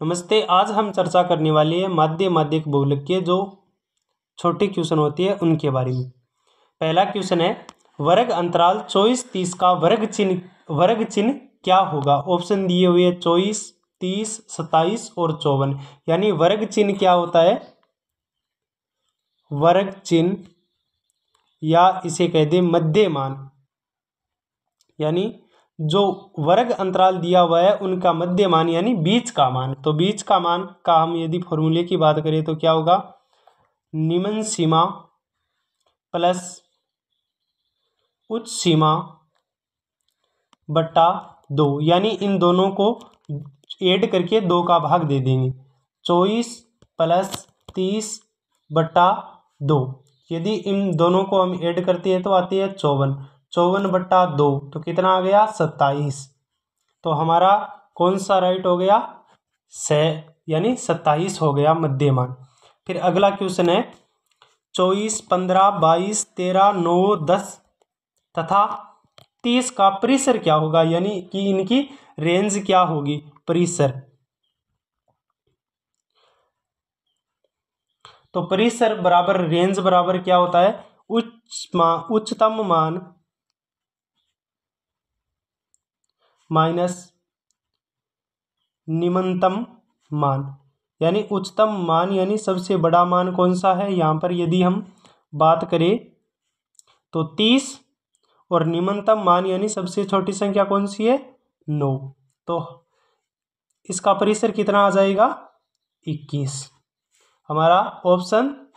नमस्ते आज हम चर्चा करने वाले हैं माध्य माध्यिक बहुलक के जो छोटे क्वेश्चन होती है उनके बारे में पहला क्वेश्चन है वर्ग अंतराल चौबीस तीस का वर्ग चिन्ह वर्ग चिन्ह क्या होगा ऑप्शन दिए हुए चौबीस तीस सत्ताईस और चौवन यानी वर्ग चिन्ह क्या होता है वर्ग चिन्ह या इसे कह दे मध्यमान यानी जो वर्ग अंतराल दिया हुआ है उनका मध्य मान यानी बीच का मान तो बीच का मान का हम यदि फॉर्मूले की बात करें तो क्या होगा निम्न सीमा प्लस उच्च सीमा बट्टा दो यानी इन दोनों को ऐड करके दो का भाग दे देंगे चौबीस प्लस तीस बट्टा दो यदि इन दोनों को हम ऐड करते हैं तो आती है चौवन चौवन बट्टा दो तो कितना आ गया सत्ताईस तो हमारा कौन सा राइट हो गया स यानी सत्ताईस हो गया मध्यमान फिर अगला क्वेश्चन है चौबीस पंद्रह बाईस तेरह नौ दस तथा तीस का परिसर क्या होगा यानी कि इनकी रेंज क्या होगी परिसर तो परिसर बराबर रेंज बराबर क्या होता है उच्च मान उच्चतम मान माइनस निम्नतम मान यानी उच्चतम मान यानी सबसे बड़ा मान कौन सा है यहाँ पर यदि हम बात करें तो तीस और निम्नतम मान यानी सबसे छोटी संख्या कौन सी है नौ तो इसका परिसर कितना आ जाएगा इक्कीस हमारा ऑप्शन